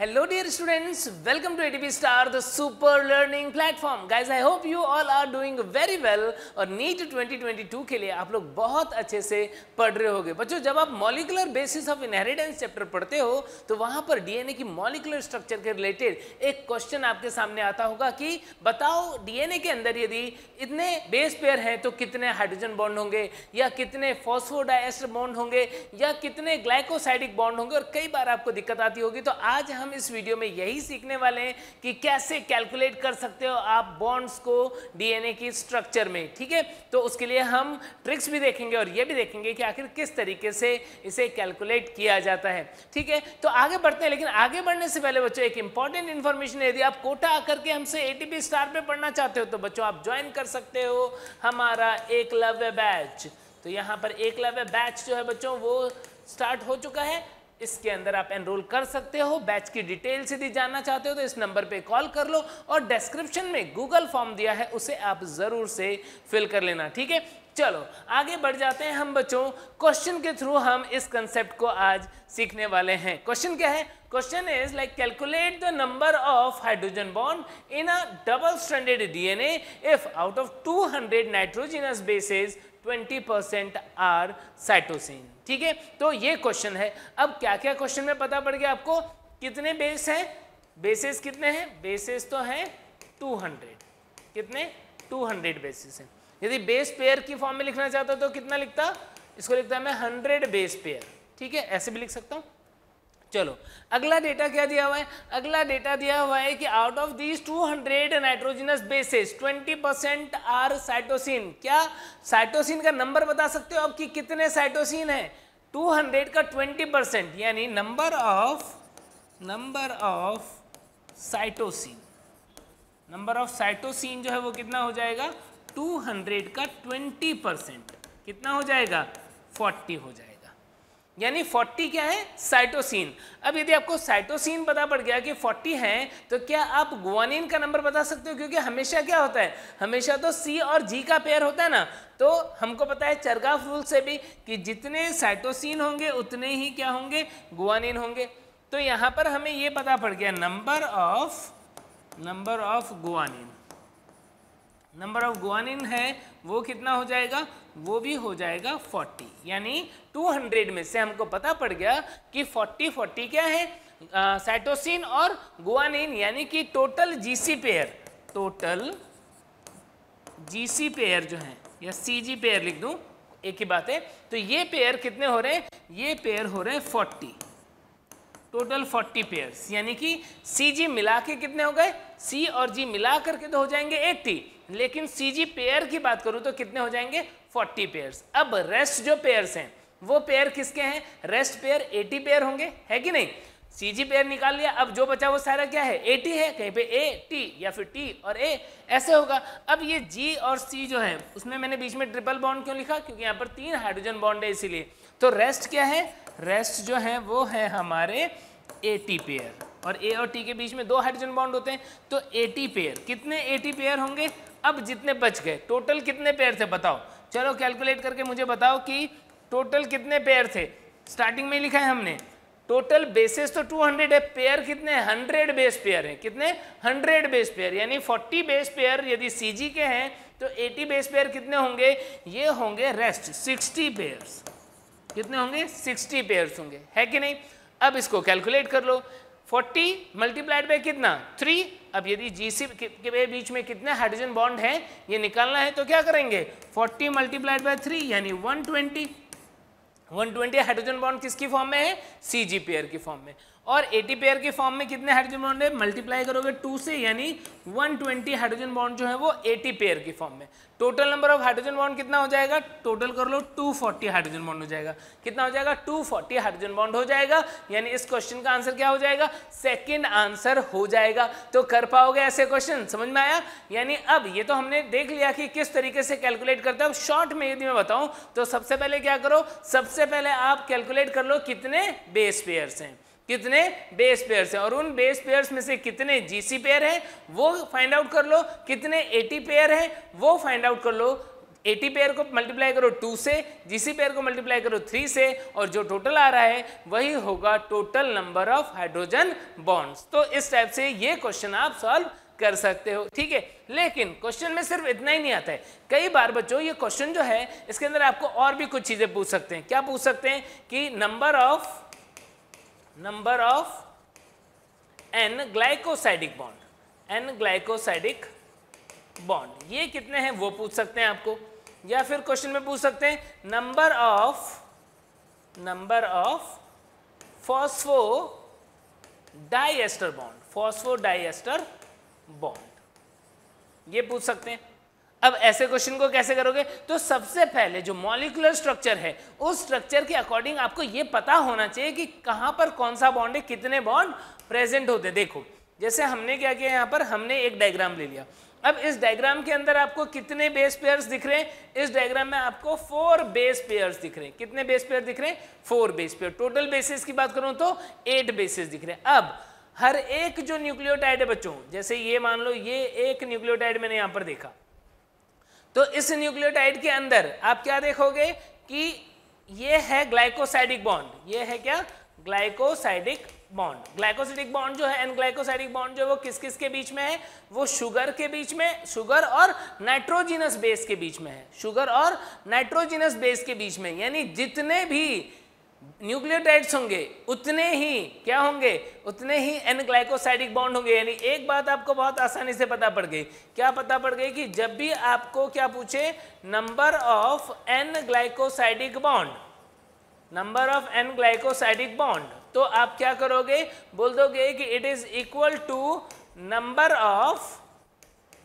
Hello dear students, welcome to ADP Star, the super learning platform. Guys, I hope you all are doing very well और NEET 2022 के लिए आप लोग बहुत अच्छे से पढ़ रहे होंगे बच्चों जब आप molecular basis of inheritance chapter पढ़ते हो तो वहां पर डीएनए की मॉलिकुलर स्ट्रक्चर के रिलेटेड एक क्वेश्चन आपके सामने आता होगा कि बताओ डीएनए के अंदर यदि इतने बेस पेयर हैं तो कितने हाइड्रोजन बॉन्ड होंगे या कितने फॉस्फोडाइएस्टर बॉन्ड होंगे या कितने ग्लाइकोसाइडिक बॉन्ड होंगे और कई बार आपको दिक्कत आती होगी तो आज हम हम इस वीडियो में यही सीखने वाले हैं कि कैसे कैलकुलेट कर सकते हो आप बॉन्ड्स को डीएनए की स्ट्रक्चर में ठीक है तो उसके लिए हम ट्रिक्स भी देखेंगे और ये भी देखेंगे कि आखिर किस तरीके से इसे कैलकुलेट किया जाता है ठीक है तो आगे बढ़ते हैं लेकिन आगे बढ़ने से पहले बच्चों एक इंपॉर्टेंट इन्फॉर्मेशन यदि आप कोटा आकर के हमसे ए स्टार पर पढ़ना चाहते हो तो बच्चों आप ज्वाइन कर सकते हो हमारा एकलव्य बैच तो यहाँ पर एकलव्य बैच जो है बच्चों वो स्टार्ट हो चुका है इसके अंदर आप एनरोल कर सकते हो बैच की डिटेल यदि जानना चाहते हो तो इस नंबर पे कॉल कर लो और डिस्क्रिप्शन में गूगल फॉर्म दिया है उसे आप ज़रूर से फिल कर लेना ठीक है चलो आगे बढ़ जाते हैं हम बच्चों क्वेश्चन के थ्रू हम इस कंसेप्ट को आज सीखने वाले हैं क्वेश्चन क्या है question is like calculate the number of hydrogen bond in a double standard DNA if out of 200 nitrogenous bases 20% are cytosine ठीक है तो ये क्वेश्चन है अब क्या क्या क्वेश्चन में पता पड़ गया आपको कितने बेस हैं बेसिस कितने हैं बेसिस तो हैं 200 कितने 200 बेसिस हैं यदि बेस पेयर की फॉर्म में लिखना चाहता तो कितना लिखता इसको लिखता है मैं 100 बेस पेयर ठीक है ऐसे भी लिख सकता हूँ चलो अगला डेटा क्या दिया हुआ है अगला डेटा दिया हुआ है कि out of these 200 nitrogenous bases 20 percent are cytosine क्या साइटोसिन का नंबर बता सकते हो आप कि कितने साइटोसिन है 200 का 20 परसेंट यानी number of number of cytosine number of cytosine जो है वो कितना हो जाएगा 200 का 20 परसेंट कितना हो जाएगा 40 हो जाएगा यानी 40 क्या है साइटोसिन अब यदि आपको साइटोसिन पता पड़ गया कि 40 है तो क्या आप गुआनिन का नंबर बता सकते हो क्योंकि हमेशा क्या होता है हमेशा तो सी और जी का पेयर होता है ना तो हमको पता है चरगाफ रूल से भी कि जितने साइटोसिन होंगे उतने ही क्या होंगे गुआनिन होंगे तो यहां पर हमें ये पता पड़ गया number of number of guanine number of guanine है वो कितना हो जाएगा वो भी हो जाएगा 40 यानी 200 में से हमको पता पड़ गया कि 40 40 क्या है साइटोसिन और गुआनिन यानी कि total GC pair total GC pair जो है या सीजी पेयर लिख दूं एक ही बात है तो ये पेयर कितने हो रहे हैं ये पेयर हो रहे हैं फोर्टी टोटल फोर्टी पेयर्स यानी कि सी जी मिला के कितने हो गए सी और जी मिला करके तो हो जाएंगे 80 लेकिन सी जी पेयर की बात करूं तो कितने हो जाएंगे 40 पेयर्स अब रेस्ट जो पेयर्स हैं वो पेयर किसके हैं रेस्ट पेयर 80 पेयर होंगे है कि नहीं सी जी पेयर निकाल लिया अब जो बचा वो सारा क्या है 80 है कहीं पे ए टी या फिर टी और ए ऐसे होगा अब ये जी और सी जो है उसमें मैंने बीच में ट्रिपल बॉन्ड क्यों लिखा क्योंकि यहाँ पर तीन हाइड्रोजन बॉन्ड है इसीलिए तो रेस्ट क्या है रेस्ट जो है वो है हमारे 80 पेयर और ए और टी के बीच में दो हाइड्रोजन बॉन्ड होते हैं तो 80 पेयर कितने 80 पेयर होंगे अब जितने बच गए टोटल कितने पेयर थे बताओ चलो कैलकुलेट करके मुझे बताओ कि टोटल कितने पेयर थे स्टार्टिंग में लिखा है हमने टोटल बेसिस तो 200 है पेयर कितने 100 बेस पेयर हैं कितने 100 बेस पेयर यानी 40 बेस पेयर यदि सी के हैं तो 80 बेस पेयर कितने होंगे ये होंगे रेस्ट 60 पेयर्स कितने होंगे 60 पेयर्स होंगे है कि नहीं अब इसको कैलकुलेट कर लो फोर्टी मल्टीप्लाइड बाई कितना थ्री अब यदि जीसी के बीच में कितने हाइड्रोजन बॉन्ड हैं ये निकालना है तो क्या करेंगे फोर्टी मल्टीप्लाइड बाई थ्री यानी one twenty one twenty hydrogen bond किसकी फॉर्म में है सी जी पेयर की फॉर्म में और एटी पेयर के फॉर्म में कितने हाइड्रोजन बॉन्ड है मल्टीप्लाई करोगे टू से यानी 120 हाइड्रोजन बॉन्ड जो है वो एटी पेयर के फॉर्म में total number of hydrogen bond कितना हो जाएगा टोटल कर लो 240 हाइड्रोजन बॉन्ड हो जाएगा कितना हो जाएगा 240 हाइड्रोजन बॉन्ड हो जाएगा यानी इस क्वेश्चन का आंसर क्या हो जाएगा सेकेंड आंसर हो जाएगा तो कर पाओगे ऐसे क्वेश्चन समझ में आया यानी अब ये तो हमने देख लिया कि किस तरीके से कैलकुलेट करते अब शॉर्ट में यदि मैं बताऊं तो सबसे पहले क्या करो सबसे पहले आप कैलकुलेट कर लो कितने बेस पेयर्स हैं कितने बेस पेयर्स हैं और उन बेस पेयर्स में से कितने जीसी पेयर हैं वो फाइंड आउट कर लो कितने एटी पेयर हैं वो फाइंड आउट कर लो एटी पेयर को मल्टीप्लाई करो टू से जीसी पेयर को मल्टीप्लाई करो थ्री से और जो टोटल आ रहा है वही होगा total number of hydrogen bonds तो इस टाइप से ये क्वेश्चन आप सॉल्व कर सकते हो ठीक है लेकिन क्वेश्चन में सिर्फ इतना ही नहीं आता है कई बार बच्चों ये क्वेश्चन जो है इसके अंदर आपको और भी कुछ चीज़ें पूछ सकते हैं क्या पूछ सकते हैं कि number of number of n glycosidic bond n glycosidic bond ये कितने हैं वो पूछ सकते हैं आपको या फिर क्वेश्चन में पूछ सकते हैं number of number of phosphodiester bond phosphodiester bond ये पूछ सकते हैं अब ऐसे क्वेश्चन को कैसे करोगे तो सबसे पहले जो मॉलिकुलर स्ट्रक्चर है उस स्ट्रक्चर के अकॉर्डिंग आपको ये पता होना चाहिए कि कहां पर कौन सा बॉन्ड है कितने बॉन्ड प्रेजेंट होते देखो जैसे हमने क्या किया यहां पर हमने एक डायग्राम ले लिया अब इस डायग्राम के अंदर आपको कितने बेस पेयर्स दिख रहे हैं इस डायग्राम में आपको फोर बेस पेयर्स दिख रहे हैं कितने बेस पेयर दिख रहे हैं four base pair total bases की बात करूं तो एट बेसिस दिख रहे हैं अब हर एक जो न्यूक्लियोटाइड है बच्चों जैसे ये मान लो ये एक न्यूक्लियोटाइड मैंने यहां पर देखा तो इस न्यूक्लियोटाइड के अंदर आप क्या देखोगे कि ये है ग्लाइकोसाइडिक बॉन्ड ये है क्या ग्लाइकोसाइडिक बॉन्ड ग्लाइकोसाइडिक बॉन्ड जो है एंड ग्लाइकोसाइडिक बॉन्ड जो है वो किस किस के बीच में है वो शुगर के बीच में शुगर और नाइट्रोजिनस बेस के बीच में है शुगर और नाइट्रोजिनस बेस के बीच में यानी जितने भी न्यूक्लियोटाइड्स होंगे उतने ही क्या होंगे उतने ही एन ग्लाइकोसाइडिक बॉन्ड होंगे यानी एक बात आपको बहुत आसानी से पता पड़ गई क्या पता पड़ गई कि जब भी आपको क्या पूछे number of N glycosidic bond number of N glycosidic bond तो आप क्या करोगे बोल दोगे कि it is equal to number of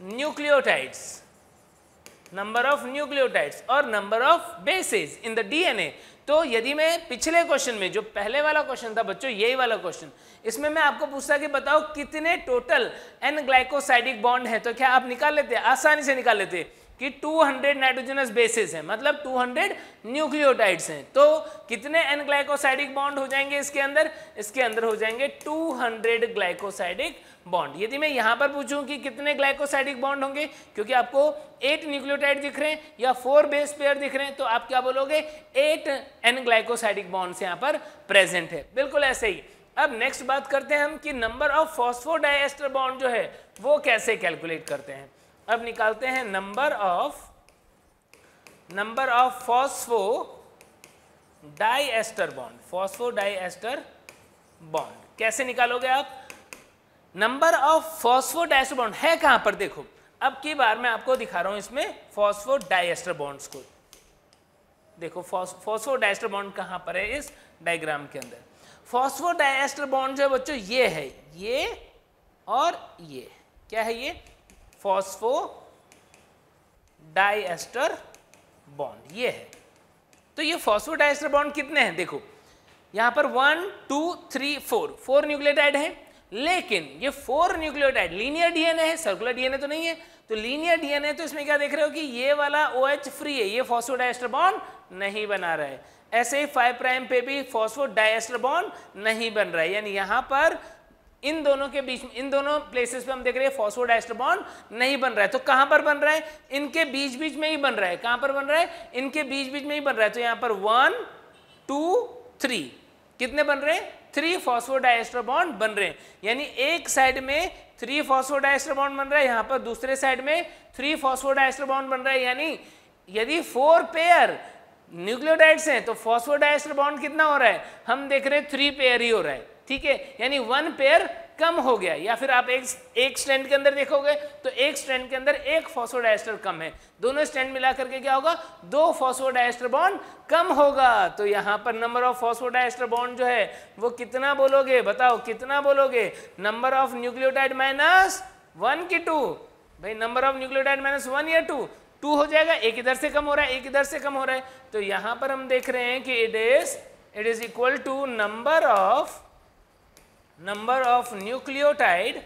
nucleotides number of nucleotides और number of bases in the DNA तो यदि मैं पिछले क्वेश्चन में जो पहले वाला क्वेश्चन था बच्चों यही वाला क्वेश्चन इसमें मैं आपको पूछता कि बताओ कितने टोटल एन ग्लाइकोसाइडिक बॉन्ड है तो क्या आप निकाल लेते आसानी से निकाल लेते हैं कि 200 नाइट्रोजनस बेसिस है मतलब 200 न्यूक्लियोटाइड्स हैं तो कितने एन ग्लाइकोसाइडिक बॉन्ड हो जाएंगे इसके अंदर इसके अंदर हो जाएंगे 200 ग्लाइकोसाइडिक बॉन्ड यदि मैं यहाँ पर पूछूं कि कितने ग्लाइकोसाइडिक बॉन्ड होंगे क्योंकि आपको एट न्यूक्लियोटाइड दिख रहे हैं या फोर बेस पेयर दिख रहे हैं तो आप क्या बोलोगे एट एन ग्लाइकोसाइडिक बॉन्ड्स यहाँ पर प्रेजेंट है बिल्कुल ऐसे ही अब नेक्स्ट बात करते हैं हम कि नंबर ऑफ फॉस्फोडाइस्टर बॉन्ड जो है वो कैसे कैलकुलेट करते हैं अब निकालते हैं number of number of phosphodiester bond phosphodiester bond कैसे निकालोगे आप number of phosphodiester bond है कहां पर देखो अब की बार मैं आपको दिखा रहा हूं इसमें फॉस्फो डाइएस्टर बॉन्ड्स को देखो फॉस्फो डाइएस्टर बॉन्ड कहां पर है इस डायग्राम के अंदर फॉस्फो डाइएस्टर बॉन्ड जो है बच्चों ये है ये और ये क्या है ये फॉस्फो डाइएस्टर बॉन्ड ये है तो ये फॉस्फो डाइएस्टर बॉन्ड कितने हैं देखो यहां पर one two three four four nucleotide हैं लेकिन ये फोर न्यूक्लियोटाइड लीनियर डीएनए है सर्कुलर डीएनए तो नहीं है तो लीनियर डीएनए तो इसमें क्या देख रहे हो कि ये वाला ओ OH फ्री है ये फॉस्फोडाइस्टर बॉन्ड नहीं बना रहा है ऐसे ही फाइव प्राइम पे भी फॉस्फोडाइस्टर बॉन्ड नहीं बन रहा है यानी यहां पर इन दोनों के बीच में इन दोनों प्लेसेस पे हम देख रहे हैं फॉस्फोडाइस्टर बॉन्ड नहीं बन रहा है तो कहां पर बन रहा है इनके बीच बीच में ही बन रहा है कहां पर बन रहा है इनके बीच बीच में ही बन रहा है तो यहां पर वन टू थ्री कितने बन रहे हैं थ्री फॉस्फोडाइस्टर बॉन्ड बन रहे हैं यानी एक साइड में थ्री फॉस्फोडाइस्टर बॉन्ड बन रहा है यहां पर दूसरे साइड में थ्री फॉस्फोडाइस्टर बॉन्ड बन रहा है यानी यदि फोर पेयर न्यूक्लियोडाइड्स हैं तो फॉस्फोडाइस्टर बॉन्ड कितना हो रहा है हम देख रहे हैं थ्री पेयर ही हो रहा है ठीक है यानी वन पेयर कम हो गया या फिर आप एक एक स्टैंड के अंदर देखोगे तो एक स्टैंड के अंदर एक फॉसोडाइस्टर कम है दोनों स्टैंड मिला करके क्या होगा दो फॉसोडाइस्टर बॉन्ड कम होगा तो यहाँ पर नंबर ऑफ फॉसोडाइस्टर बॉन्ड जो है वो कितना बोलोगे बताओ कितना बोलोगे number of nucleotide minus one की टू भाई number of nucleotide minus one या टू टू हो जाएगा एक इधर से कम हो रहा है एक इधर से कम हो रहा है तो यहां पर हम देख रहे हैं कि it is it is equal to number of number of nucleotide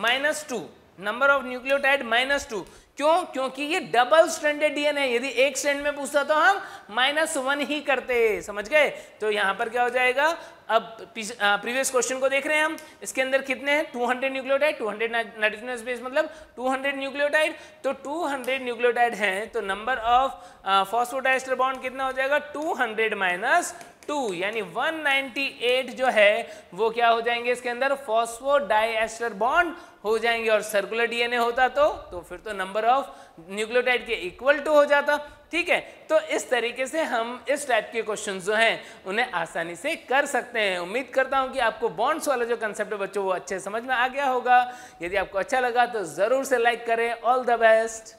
minus two number of nucleotide minus two क्यों क्योंकि ये डबल स्टैंडर्ड डीएनए यदि एक स्टैंड में पूछता तो हम माइनस वन ही करते समझ गए तो यहां पर क्या हो जाएगा अब प्रीवियस क्वेश्चन को देख रहे हैं हम इसके अंदर कितने हैं 200 न्यूक्लियोटाइड टू हंड्रेड बेस मतलब 200 न्यूक्लियोटाइड तो 200 न्यूक्लियोटाइड हैं तो नंबर ऑफ फॉस्फोडाइस्टर बॉन्ड कितना हो जाएगा 200 माइनस टू यानी 198 जो है वो क्या हो जाएंगे इसके अंदर फॉस्फो डाइएस्टर बॉन्ड हो जाएंगे और सर्कुलर डीएनए होता तो तो फिर तो नंबर ऑफ न्यूक्लियोटाइड के इक्वल टू हो जाता ठीक है तो इस तरीके से हम इस टाइप के क्वेश्चन जो हैं उन्हें आसानी से कर सकते हैं उम्मीद करता हूं कि आपको बॉन्ड्स वाला जो कंसेप्ट है बच्चों वो अच्छे समझ में आ गया होगा यदि आपको अच्छा लगा तो ज़रूर से लाइक करें ऑल द बेस्ट